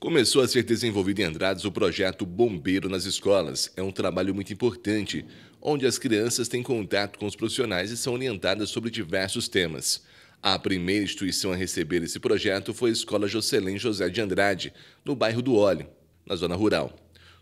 Começou a ser desenvolvido em Andrades o projeto Bombeiro nas Escolas. É um trabalho muito importante, onde as crianças têm contato com os profissionais e são orientadas sobre diversos temas. A primeira instituição a receber esse projeto foi a Escola Jocelyn José de Andrade, no bairro do Óleo, na zona rural.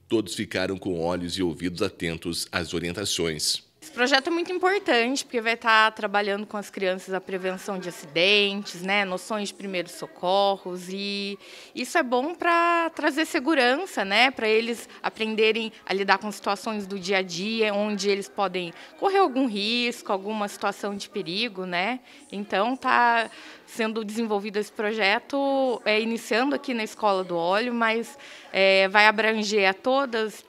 Todos ficaram com olhos e ouvidos atentos às orientações. Esse projeto é muito importante porque vai estar trabalhando com as crianças a prevenção de acidentes, né, noções de primeiros socorros e isso é bom para trazer segurança, né, para eles aprenderem a lidar com situações do dia a dia onde eles podem correr algum risco, alguma situação de perigo, né? Então tá sendo desenvolvido esse projeto, é, iniciando aqui na Escola do Óleo, mas é, vai abranger a todas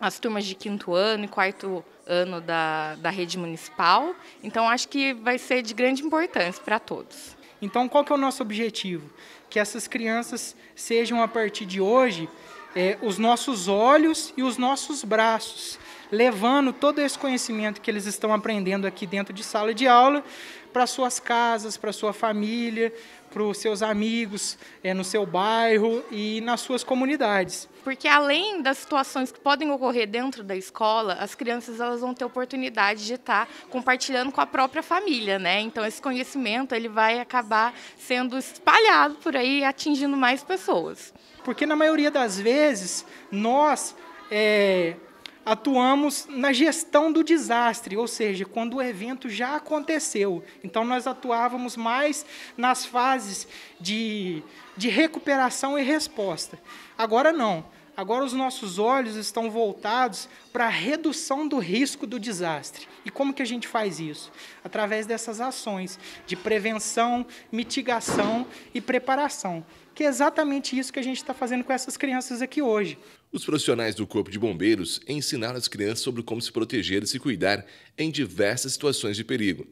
as turmas de quinto ano e quarto ano da, da rede municipal. Então, acho que vai ser de grande importância para todos. Então, qual que é o nosso objetivo? Que essas crianças sejam, a partir de hoje, é, os nossos olhos e os nossos braços levando todo esse conhecimento que eles estão aprendendo aqui dentro de sala de aula para suas casas, para sua família, para os seus amigos, é, no seu bairro e nas suas comunidades. Porque além das situações que podem ocorrer dentro da escola, as crianças elas vão ter oportunidade de estar compartilhando com a própria família, né? Então esse conhecimento ele vai acabar sendo espalhado por aí, atingindo mais pessoas. Porque na maioria das vezes nós é, atuamos na gestão do desastre, ou seja, quando o evento já aconteceu. Então, nós atuávamos mais nas fases de, de recuperação e resposta. Agora, não. Agora os nossos olhos estão voltados para a redução do risco do desastre. E como que a gente faz isso? Através dessas ações de prevenção, mitigação e preparação, que é exatamente isso que a gente está fazendo com essas crianças aqui hoje. Os profissionais do Corpo de Bombeiros ensinaram as crianças sobre como se proteger e se cuidar em diversas situações de perigo.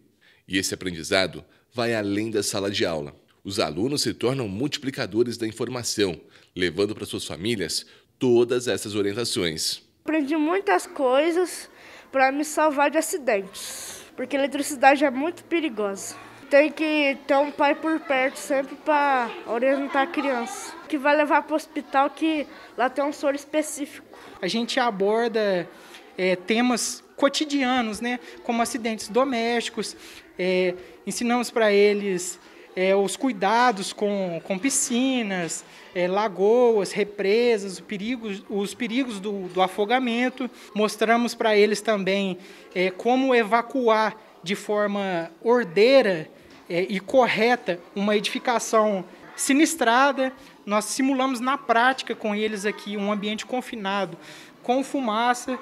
E esse aprendizado vai além da sala de aula. Os alunos se tornam multiplicadores da informação, levando para suas famílias todas essas orientações. Aprendi muitas coisas para me salvar de acidentes, porque a eletricidade é muito perigosa. Tem que ter um pai por perto sempre para orientar a criança, que vai levar para o hospital que lá tem um soro específico. A gente aborda é, temas cotidianos, né, como acidentes domésticos, é, ensinamos para eles é, os cuidados com, com piscinas, é, lagoas, represas, os perigos, os perigos do, do afogamento. Mostramos para eles também é, como evacuar de forma ordeira é, e correta uma edificação sinistrada. Nós simulamos na prática com eles aqui um ambiente confinado com fumaça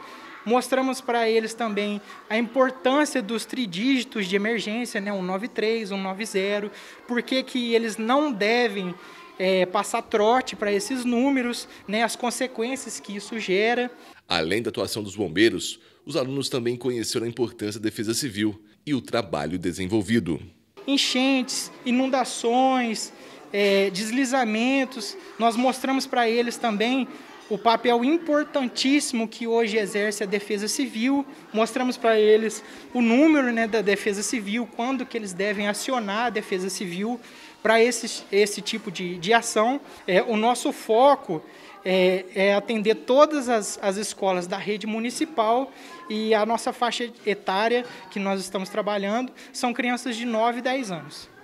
Mostramos para eles também a importância dos tridígitos de emergência, né, 193, 190, por que, que eles não devem é, passar trote para esses números, né, as consequências que isso gera. Além da atuação dos bombeiros, os alunos também conheceram a importância da defesa civil e o trabalho desenvolvido. Enchentes, inundações, é, deslizamentos, nós mostramos para eles também o papel é importantíssimo que hoje exerce a Defesa Civil. Mostramos para eles o número né, da Defesa Civil, quando que eles devem acionar a Defesa Civil para esse, esse tipo de, de ação. É, o nosso foco é, é atender todas as, as escolas da rede municipal e a nossa faixa etária que nós estamos trabalhando são crianças de 9 e 10 anos.